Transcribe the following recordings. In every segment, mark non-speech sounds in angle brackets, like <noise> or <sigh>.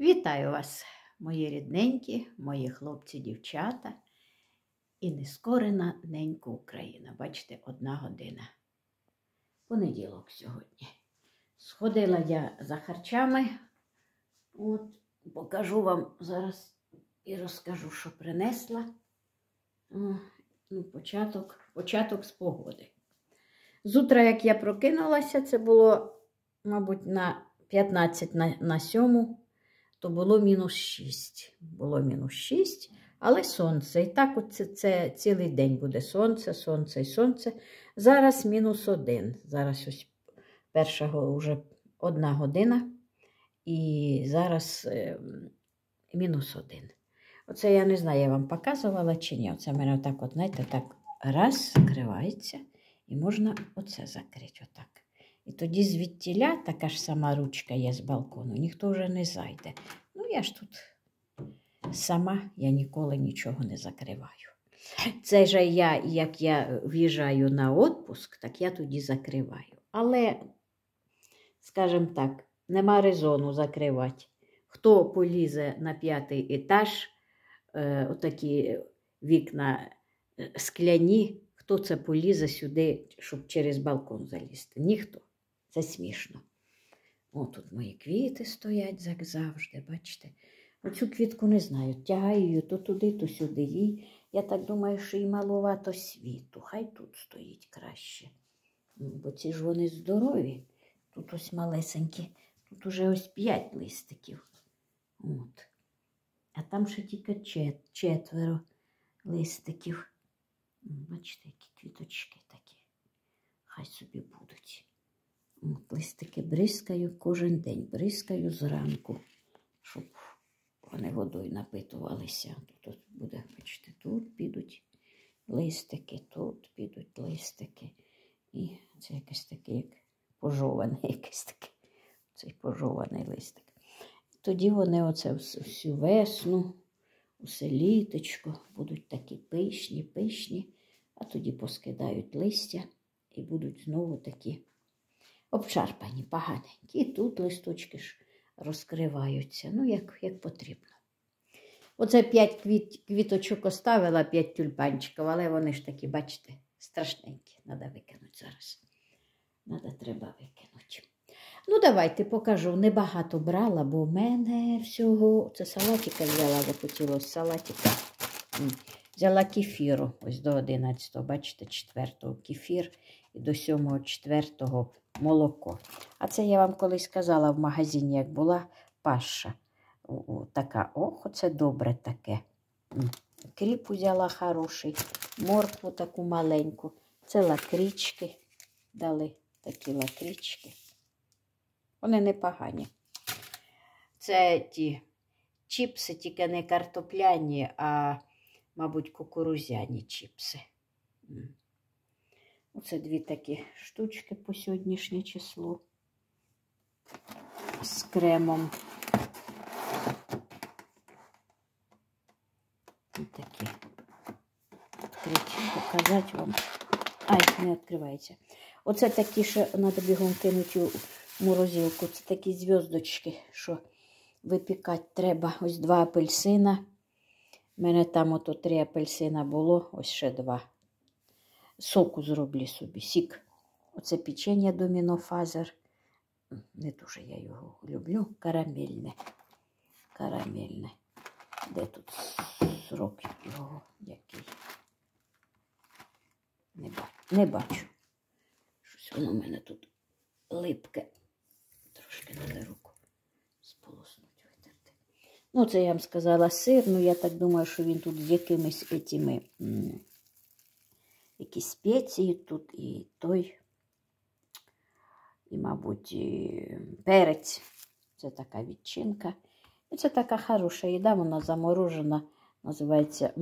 Вітаю вас, мої рідненькі, мої хлопці-дівчата і нескорена ненька Україна. Бачите, одна година. Понеділок сьогодні. Сходила я за харчами. От, покажу вам зараз і розкажу, що принесла. ну, Початок початок з погоди. Зутра, як я прокинулася, це було, мабуть, на 15 на, на 7 то було мінус 6. Було мінус 6, але сонце. І так от це, цілий день буде сонце, сонце і сонце. Зараз мінус 1. Зараз ось перша вже одна година. І зараз ем, мінус 1. Оце я не знаю, я вам показувала чи ні. Оце в мене отак, от, знаєте, так раз закривається. І можна оце закрити. отак. І тоді звідтіля така ж сама ручка є з балкону, ніхто вже не зайде. Ну, я ж тут сама я ніколи нічого не закриваю. Це ж я, як я в'їжджаю на відпуск, так я тоді закриваю. Але, скажімо так, нема резону закривати. Хто полізе на п'ятий етаж, е, отакі вікна е, скляні, хто це полізе сюди, щоб через балкон залізти? Ніхто. Це смішно. О, тут мої квіти стоять, як завжди, бачите. Оцю квітку не знаю. Тягаю її то туди, то сюди. Їй, Я так думаю, що і маловато світу. Хай тут стоїть краще. Ну, бо ці ж вони здорові. Тут ось малесенькі, тут уже ось п'ять листиків. От. А там ще тільки чет, четверо листиків. Бачите, які квіточки такі. Хай собі будуть. От Листики бризкаю кожен день, бризкаю зранку, щоб вони водою напитувалися. Тут буде, бачите, тут підуть листики, тут підуть листики. І це якийсь такий, як пожований, <laughs> якийсь такий цей пожований листик. Тоді вони оце всю весну, усе літочко, будуть такі пишні, пишні, а тоді поскидають листя і будуть знову такі обшарпані, поганенькі. І тут листочки ж розкриваються, ну, як як потрібно. Оце 5 квіт, квіточок оставила, 5 тюльпанчиків, але вони ж такі, бачите, страшненькі. Треба викинути зараз. Надо, треба викинути. Ну, давайте покажу. Небагато брала, бо в мене всього. Це салатика взяла, захотілося салатика. Взяла кефіру, ось до 11-го, бачите, 4-го кефір. І до 7-го, 4-го молоко. А це я вам колись казала в магазині, як була паша. Така, ох, оце добре таке. Кріп взяла хороший, моркву таку маленьку. Це лакрички Дали такі лакрички. Вони непогані. Це ті чіпси, тільки не картопляні, а, мабуть, кукурузяні чіпси. Оце дві такі штучки по сьогоднішнє число з кремом. І такі. Відкрити, показати вам. Ай, не відкривається. Оце такі, що треба бігом кинути у морозилку. Це такі зв'язочки, що випікати треба. Ось два апельсина. У мене там ото три апельсина було, ось ще два соку зроблю собі, сік. Оце печення доміно фазер. Не дуже я його люблю. Карамельне. Карамельне. Де тут срок його який? Не, ба... Не бачу. Щось воно в мене тут липке. Трошки треба руку сполоснути, витерти. Ну, це я вам сказала сир, ну я так думаю, що він тут з якимись етіми якісь спеції тут і той, і, мабуть, і перець. Це така відчинка. І це така хороша їда, вона заморожена, називається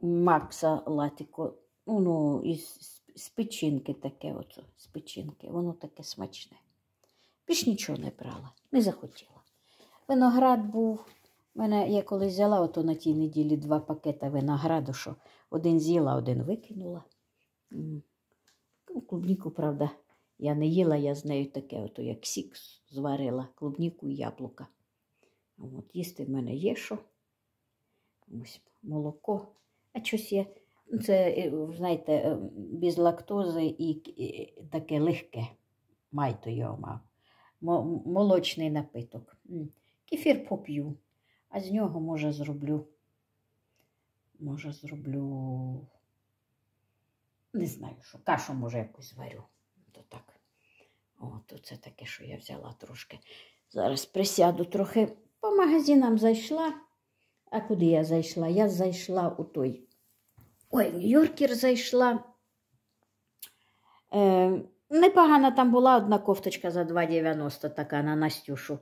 Макса Латіко. Ну, ну, із з печінки таке, оце, з печінки, воно таке смачне. Більш нічого не брала, не захотіла. Виноград був. мене я колись взяла ото на тій неділі два пакета винограду, що один з'їла, один викинула. Клубніку, правда, я не їла, я з нею таке, ото як сік зварила, клубніку і яблука. От, Їсти в мене є що. Молоко. А щось є. Ну, це, е, знаєте, е, без лактози і таке легке. Майто його мав. Молочний напиток. Кефір поп'ю, а з нього може зроблю. Може, зроблю не знаю, що кашу, може, якусь варю. То так. От, оце таке, що я взяла трошки. Зараз присяду трохи. По магазинам зайшла. А куди я зайшла? Я зайшла у той. Ой, Нью-Йоркер зайшла. Е, Непогана там була одна кофточка за 2,90 така на Настюшу.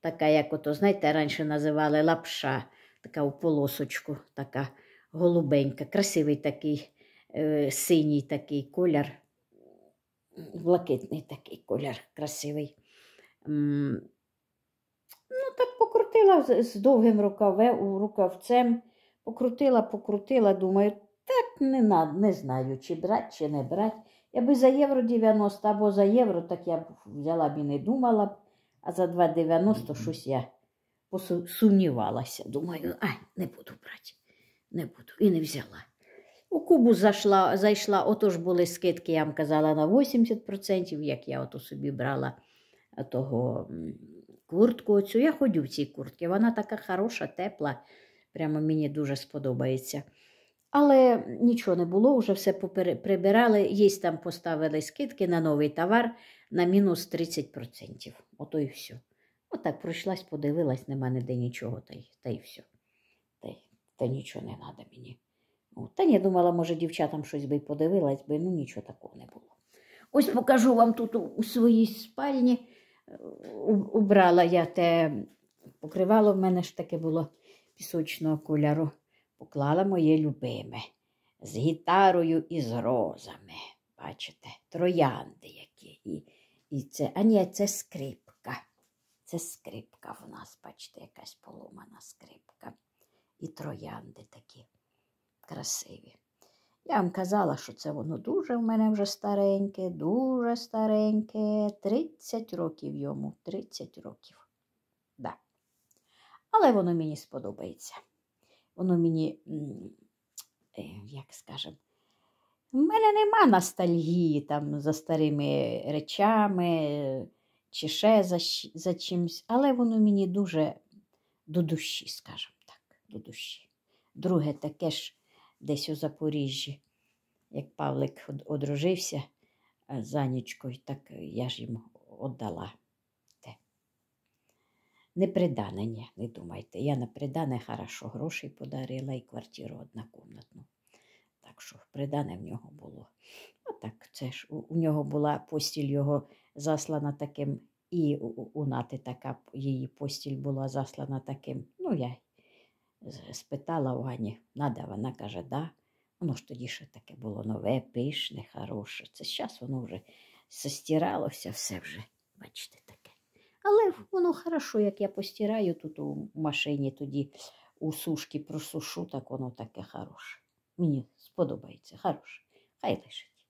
Така, як ото, знаєте, раніше називали лапша, така у полосочку, така голубенька, красивий такий Е, синій такий колір, блакитний такий колір красивий. Ну, так покрутила з довгим рукавцем, покрутила, покрутила, думаю, так не надо, не знаю, чи брати, чи не брати. Я би за євро 90 або за євро, так я б взяла б і не думала б, а за 2,90 щось я посумнівалася. Думаю, ну, ай, не буду брати, не буду. І не взяла. У Кубу зайшла, зайшла, отож були скидки, я вам казала, на 80%, як я ото собі брала того куртку. оцю. Я ходю в цій куртці. Вона така хороша, тепла, прямо мені дуже сподобається. Але нічого не було, вже все прибирали, їй там поставили скидки на новий товар на мінус 30%. Ото і все. Отак пройшлась, подивилась, нема ніде нічого, та й та й все. Та та нічого не треба мені. Та я думала, може, дівчатам щось би подивилась би, ну нічого такого не було. Ось покажу вам тут у, у своїй спальні. Е, убрала я те покривало, в мене ж таке було пісочного кольору. Поклала моє любиме з гітарою і з розами. Бачите, троянди які. І, і це, А ні, це скрипка. Це скрипка в нас, бачите, якась поломана скрипка. І троянди такі красиві. Я вам казала, що це воно дуже в мене вже стареньке, дуже стареньке, 30 років йому, 30 років. Да. Але воно мені сподобається. Воно мені, е, як скажемо, в мене нема ностальгії там за старими речами чи ще за, за чимось, але воно мені дуже до душі, скажімо так, до душі. Друге таке ж десь у Запоріжжі. Як Павлик одружився е, за нічкою, так е, я ж їм віддала те. Непридане, не думайте. Я на придане хорошо грошей подарила і квартиру однокомнатну. Так що придане в нього було. А так, це ж у, у нього була постіль його заслана таким, і у, у, у нати така її постіль була заслана таким. Ну, я спитала у Ані, надо, вона каже, да. Воно ну, ж тоді ще таке було нове, пишне, хороше. Це зараз воно вже состиралося, все вже, бачите, таке. Але воно хорошо, як я постираю тут у машині, тоді у сушки просушу, так воно таке хороше. Мені сподобається, хороше. Хай лишить.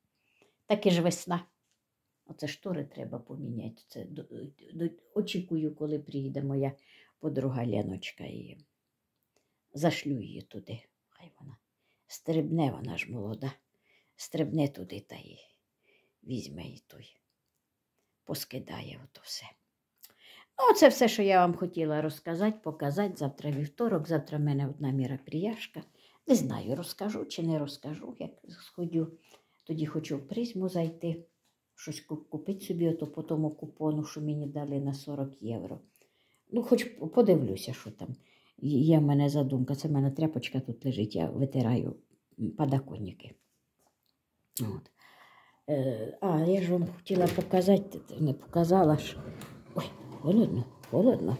Так і ж весна. Оце штори треба поміняти. Це Очікую, коли приїде моя подруга Леночка. І зашлю її туди. Хай вона стрибне, вона ж молода, стрибне туди та й візьме і той, поскидає ото все. Оце все, що я вам хотіла розказати, показати. Завтра вівторок, завтра в мене одна міроприяшка. Не знаю, розкажу чи не розкажу, як сходю. Тоді хочу в призму зайти, щось купити собі, ото по тому купону, що мені дали на 40 євро. Ну, хоч подивлюся, що там. Є в мене задумка, це в мене тряпочка тут лежить, я витираю подоконники. От. Е, а я ж вам хотіла показати, не показала що. Ой, холодно, холодно.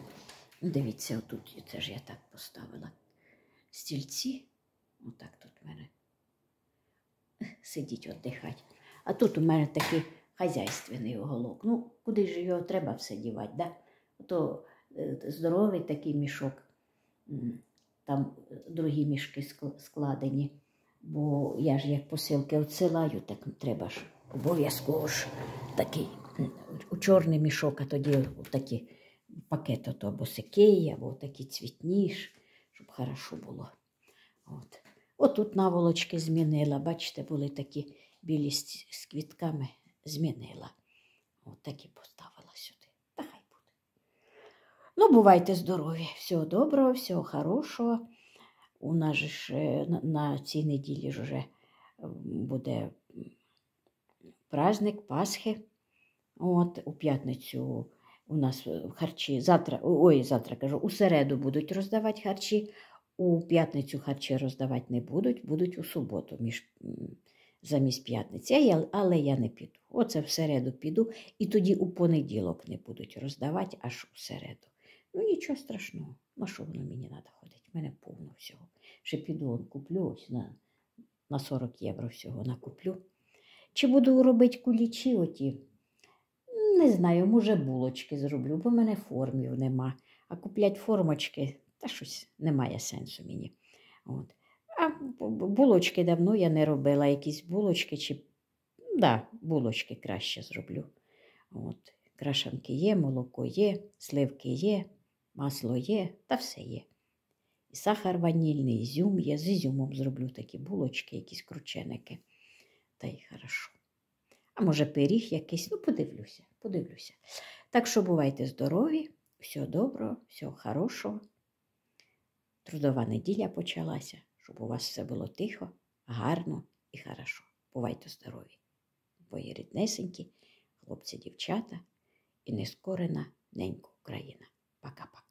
Дивіться, отут це ж я так поставила стільці. Отак тут в мене сидіть, віддихати. А тут у мене такий хазяйственний уголок. Ну, куди ж його треба все дівати, да? то е, здоровий такий мішок там е, другі мішки складені. Бо я ж як посилки відсилаю, так треба ж обов'язково ж такий у чорний мішок, а тоді такі пакет ото або сикей, або такі цвітніш, щоб хорошо було. От. Отут наволочки змінила. Бачите, були такі білі з квітками змінила. От такі поставила. Ну, бувайте здорові. Всього доброго, всього хорошого. У нас ж е, на цій неділі ж вже буде праздник Пасхи. От, У п'ятницю у нас е, харчі завтра, ой, завтра кажу, у середу будуть роздавати харчі, у п'ятницю харчі роздавати не будуть, будуть у суботу, між, замість п'ятниці. Але я не піду. Оце в середу піду, і тоді у понеділок не будуть роздавати аж у середу. Ну, нічого страшного. На що воно мені треба ходить? У Мене повно всього. Ще піду он куплю ось на на 40 євро всього накуплю. Чи буду робити кулічі оті? Не знаю, може, булочки зроблю, бо в мене формів нема. А куплять формочки, та щось немає сенсу мені. От. А булочки давно я не робила, якісь булочки чи да, булочки краще зроблю. От. Крашанки є, молоко є, сливки є масло є та все є. І сахар ванільний, ізюм є, з ізюмом зроблю такі булочки, якісь крученики. Та й хорошо. А може, пиріг якийсь, ну, подивлюся, подивлюся. Так що бувайте здорові, всього доброго, всього хорошого. Трудова неділя почалася, щоб у вас все було тихо, гарно і хорошо. Бувайте здорові. Бої є ріднесенькі, хлопці, дівчата і нескорена ненька Україна. Пока-пока.